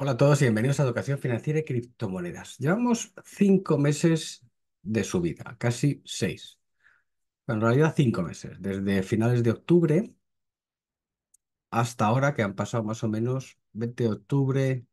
Hola a todos y bienvenidos a Educación Financiera y Criptomonedas. Llevamos cinco meses de subida, casi seis. En realidad cinco meses, desde finales de octubre hasta ahora, que han pasado más o menos 20 de octubre,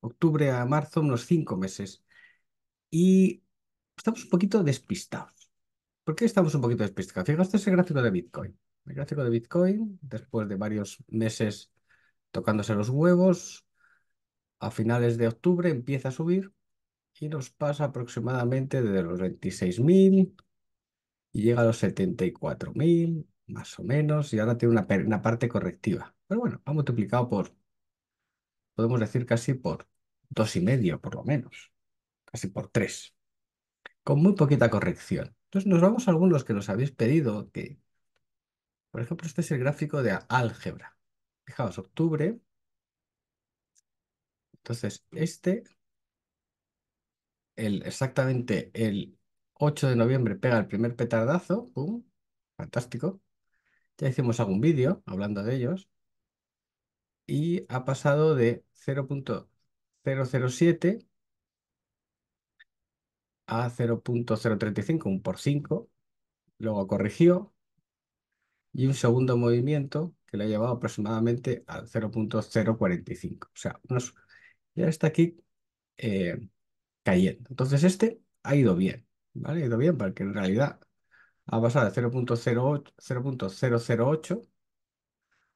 octubre a marzo, unos cinco meses. Y estamos un poquito despistados. ¿Por qué estamos un poquito despistados? Fíjate ese gráfico de Bitcoin. El gráfico de Bitcoin, después de varios meses tocándose los huevos, a finales de octubre empieza a subir y nos pasa aproximadamente desde los 26.000 y llega a los 74.000, más o menos, y ahora tiene una, parte correctiva. Pero bueno, ha multiplicado por, podemos decir casi por dos y medio, por lo menos, casi por tres, con muy poquita corrección. Entonces nos vamos a algunos que nos habéis pedido que, por ejemplo, este es el gráfico de álgebra. Fijaos, octubre entonces, este, el, exactamente el 8 de noviembre pega el primer petardazo, ¡pum! Fantástico. Ya hicimos algún vídeo hablando de ellos. Y ha pasado de 0.007 a 0.035, un por 5. Luego corrigió. Y un segundo movimiento que le ha llevado aproximadamente al 0.045. O sea, unos ya está aquí eh, cayendo. Entonces este ha ido bien, Ha ido bien porque en realidad ha pasado de 0.008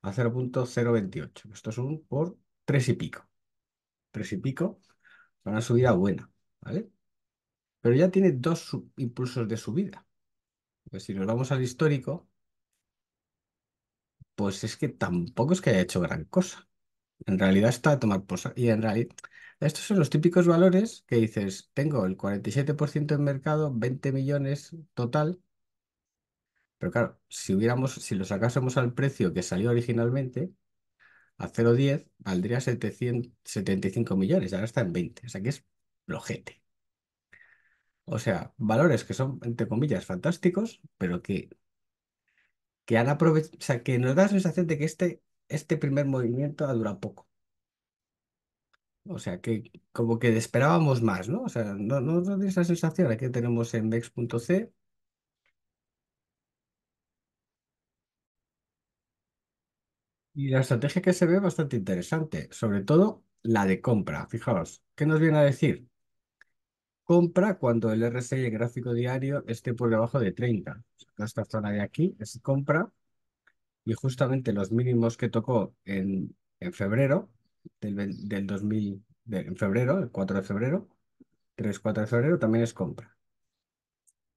a 0.028. Esto es un por 3 y pico. 3 y pico, una subida buena, ¿vale? Pero ya tiene dos impulsos de subida. Pues si nos vamos al histórico, pues es que tampoco es que haya hecho gran cosa. En realidad está a tomar posa Y en realidad, estos son los típicos valores que dices, tengo el 47% en mercado, 20 millones total, pero claro, si hubiéramos, si lo sacásemos al precio que salió originalmente, a 0,10 valdría 775 millones, ahora está en 20, o sea que es flojete. O sea, valores que son, entre comillas, fantásticos, pero que, que han que nos da la sensación de que este este primer movimiento ha durado poco. O sea, que como que esperábamos más, ¿no? O sea, no, no, no sensación. Aquí tenemos en vex.c. Y la estrategia que se ve bastante interesante, sobre todo la de compra. Fijaos, ¿qué nos viene a decir? Compra cuando el RSI, el gráfico diario, esté por debajo de 30. esta zona de aquí es compra y justamente los mínimos que tocó en, febrero del, 2000, en febrero, el 4 de febrero, 3-4 de febrero, también es compra.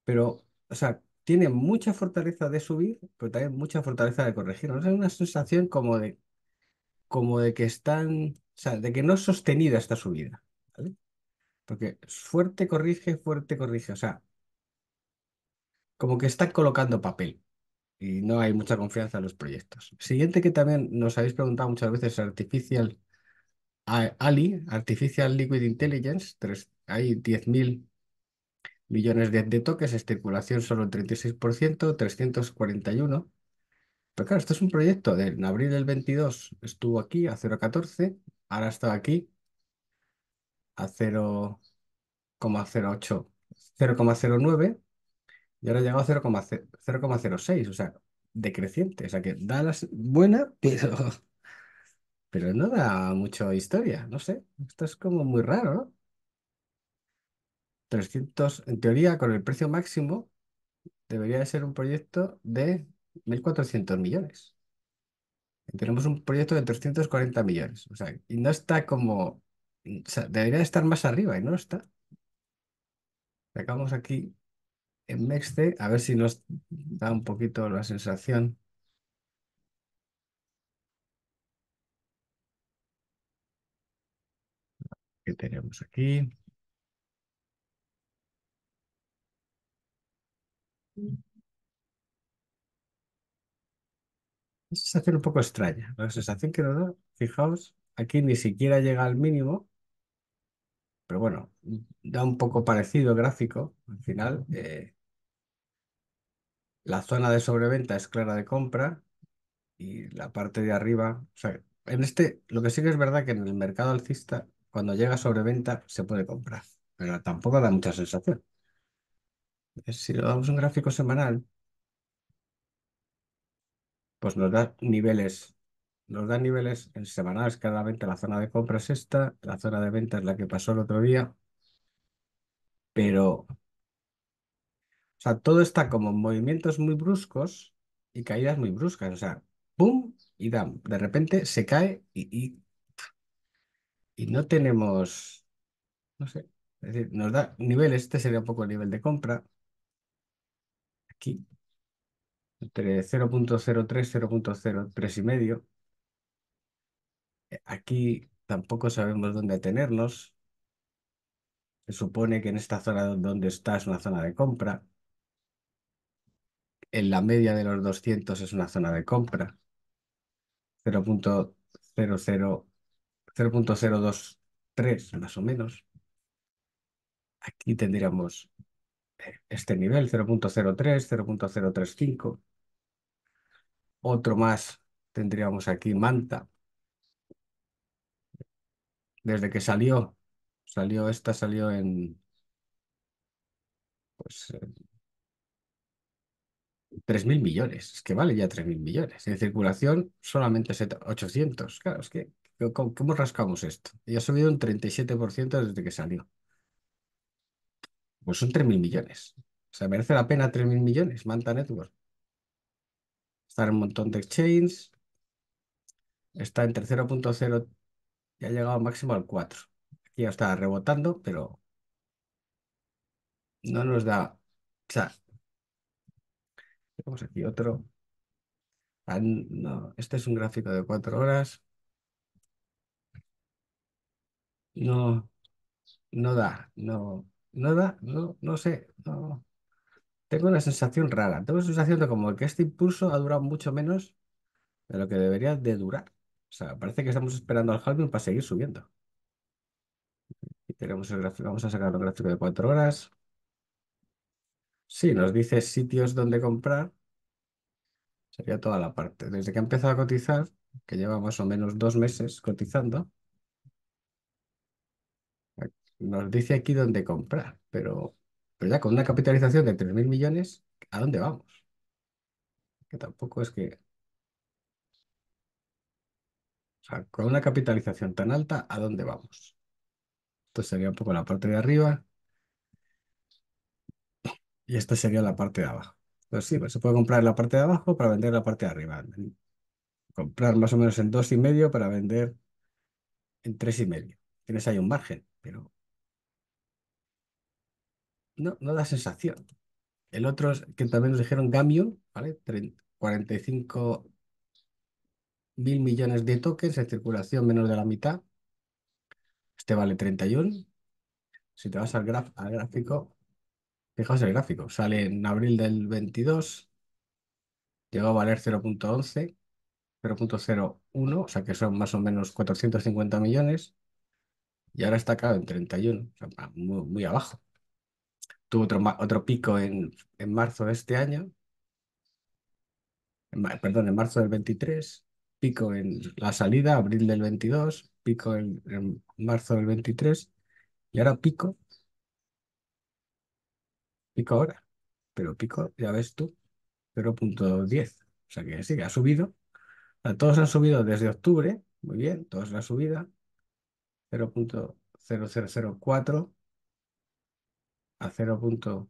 Pero, o sea, tiene mucha fortaleza de subir, pero también mucha fortaleza de corregir. ¿no? Es una sensación como de, como de que están, o sea, de que no es sostenida esta subida. Porque fuerte corrige, fuerte corrige. O sea, como que están colocando papel y no hay mucha confianza en los proyectos. Siguiente que también nos habéis preguntado muchas veces, Artificial Ali, Artificial Liquid Intelligence, tres, hay 10.000 millones de, toques, estipulación solo el 36%, 341. Pero claro, esto es un proyecto de en abril del 22 estuvo aquí a 0,14, ahora está aquí a 0,08, 0,09 y ahora ha llegado a 0,06, o sea, decreciente. O sea, que da la buena, pero, pero no da mucho historia. No sé, esto es como muy raro, ¿no? 300, en teoría, con el precio máximo, debería de ser un proyecto de 1.400 millones. tenemos un proyecto de 340 millones. O sea, y no está como... debería estar más arriba y no está. Sacamos aquí en Mexte, a ver si nos da un poquito la sensación. que tenemos aquí? Es sensación un poco extraña. La sensación que nos da, fijaos, aquí ni siquiera llega al mínimo, pero bueno, da un poco parecido gráfico al final. Eh, la zona de sobreventa es clara de compra y la parte de arriba, en este, lo que sí que es verdad que en el mercado alcista, cuando llega sobreventa, se puede comprar, pero tampoco da mucha sensación. Si lo damos un gráfico semanal, pues nos da niveles, nos da niveles en semanales, claramente la zona de compra es esta, la zona de venta es la que pasó el otro día, pero o sea, todo está como movimientos muy bruscos y caídas muy bruscas. O sea, ¡pum! y dam. De repente se cae y, y, y no tenemos, no sé, es decir, nos da nivel, este sería un poco el nivel de compra. Aquí, entre 0.03, 0.03 y medio. Aquí tampoco sabemos dónde tenernos. Se supone que en esta zona donde está es una zona de compra en la media de los 200 es una zona de compra. 0.00, 0.023 más o menos. Aquí tendríamos eh, este nivel, 0.03, 0.035. Otro más tendríamos aquí Manta. Desde que salió, salió esta, salió en pues 3.000 millones, es que vale ya 3.000 millones. En circulación solamente 800. Claro, es que, ¿cómo, rascamos esto? Y ha subido un 37% desde que salió. Pues son 3.000 millones. O sea, merece la pena 3.000 millones, Manta Network. Está en un montón de exchanges. Está en 0.0 y ha llegado máximo al 4. Aquí ya está rebotando, pero no nos da... O vamos aquí otro. este es un gráfico de cuatro horas. No, no da, no, no da, no, no sé, Tengo una sensación rara. Tengo la sensación de como que este impulso ha durado mucho menos de lo que debería de durar. O sea, parece que estamos esperando al halving para seguir subiendo. Y tenemos el vamos a sacar un gráfico de cuatro horas. Sí, nos dice sitios donde comprar. Sería toda la parte. Desde que ha empezado a cotizar, que lleva más o menos dos meses cotizando, nos dice aquí dónde comprar, pero, pero ya con una capitalización de 3.000 millones, ¿a dónde vamos? Que tampoco es que... O sea, con una capitalización tan alta, ¿a dónde vamos? Esto sería un poco la parte de arriba y esta sería la parte de abajo. Pues sí, pues se puede comprar la parte de abajo para vender la parte de arriba. Comprar más o menos en dos y medio para vender en tres y medio. Tienes ahí un margen, pero no, da sensación. El otro que también nos dijeron Gamio, ¿vale? 45 mil millones de tokens en circulación, menos de la mitad. Este vale 31. Si te vas al gráfico, Fijaos el gráfico, sale en abril del 22, llegó a valer 0.11, 0.01, o sea que son más o menos 450 millones, y ahora está acá en 31, o sea, muy, muy abajo. Tuvo otro, pico en, marzo de este año, perdón, en marzo del 23, pico en la salida, abril del 22, pico en marzo del 23, y ahora pico pico ahora, pero pico, ya ves tú, 0.10. O sea que sí, que ha subido. todos han subido desde octubre, muy bien, todos la subida, 0.0004 a 0.0011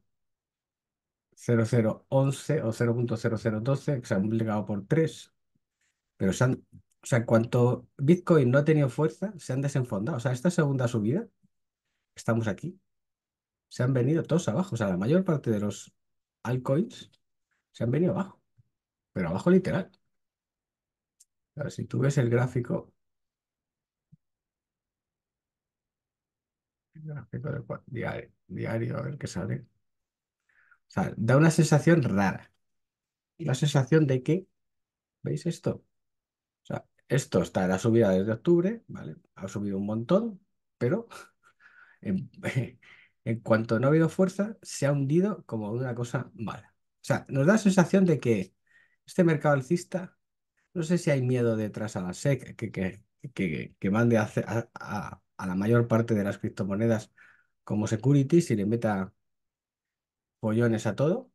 o 0.0012, que se han multiplicado por 3, pero se han, o sea, cuanto Bitcoin no ha tenido fuerza, se han desenfondado. O sea, esta segunda subida, estamos aquí, se han venido todos abajo. O sea, la mayor parte de los altcoins se han venido abajo. Pero abajo literal. si tú ves el gráfico. El gráfico diario, diario, a ver qué sale. O sea, da una sensación rara. La sensación de que, ¿veis esto? O sea, esto está en la subida desde octubre, ¿vale? Ha subido un montón, pero en, en cuanto no ha habido fuerza, se ha hundido como una cosa mala. O sea, nos da la sensación de que este mercado alcista, no sé si hay miedo detrás a la SEC, que, que, que, mande a, la mayor parte de las criptomonedas como securities y le meta pollones a todo,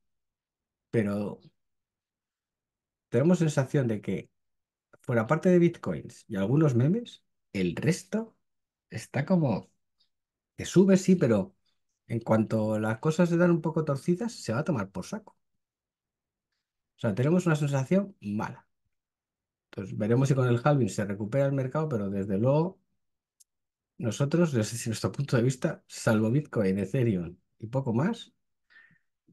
pero tenemos sensación de que, por aparte de bitcoins y algunos memes, el resto está como que sube, sí, pero en cuanto las cosas se dan un poco torcidas, se va a tomar por saco. O sea, tenemos una sensación mala. Entonces, veremos si con el halving se recupera el mercado, pero desde luego, nosotros, desde nuestro punto de vista, salvo Bitcoin, Ethereum y poco más,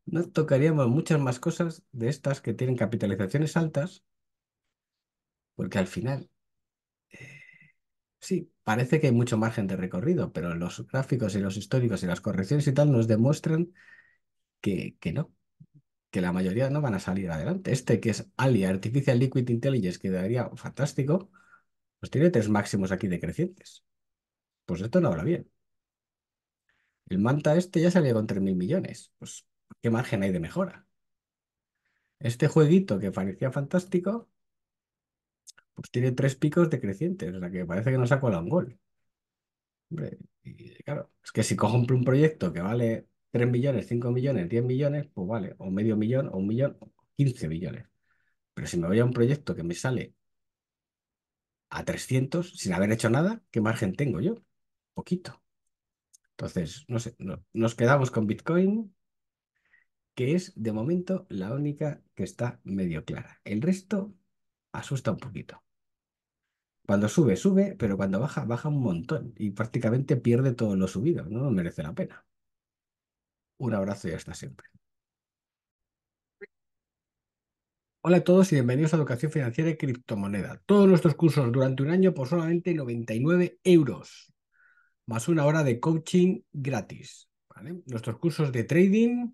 no tocaríamos muchas más cosas de estas que tienen capitalizaciones altas, porque al final Sí, parece que hay mucho margen de recorrido, pero los gráficos y los históricos y las correcciones y tal nos demuestran que, no, que la mayoría no van a salir adelante. Este que es ALI, Artificial Liquid Intelligence, que daría fantástico, pues tiene tres máximos aquí decrecientes. Pues esto no habrá bien. El Manta este ya salió con 3.000 millones. Pues, ¿qué margen hay de mejora? Este jueguito que parecía fantástico, pues tiene tres picos decrecientes, o sea que parece que no se ha colado un gol. Hombre, y claro, es que si cojo un, proyecto que vale 3 millones, 5 millones, 10 millones, pues vale, o medio millón, o un millón, 15 millones. Pero si me voy a un proyecto que me sale a 300 sin haber hecho nada, ¿qué margen tengo yo? Poquito. Entonces, no sé, nos quedamos con Bitcoin, que es de momento la única que está medio clara. El resto asusta un poquito. Cuando sube, sube, pero cuando baja, baja un montón y prácticamente pierde todo lo subido. No, merece la pena. Un abrazo y hasta siempre. Hola a todos y bienvenidos a Educación Financiera y Criptomoneda. Todos nuestros cursos durante un año por solamente 99 euros, más una hora de coaching gratis. ¿vale? Nuestros cursos de trading,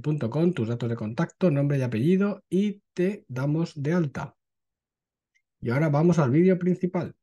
punto tus datos de contacto, nombre y apellido y te damos de alta. Y ahora vamos al vídeo principal.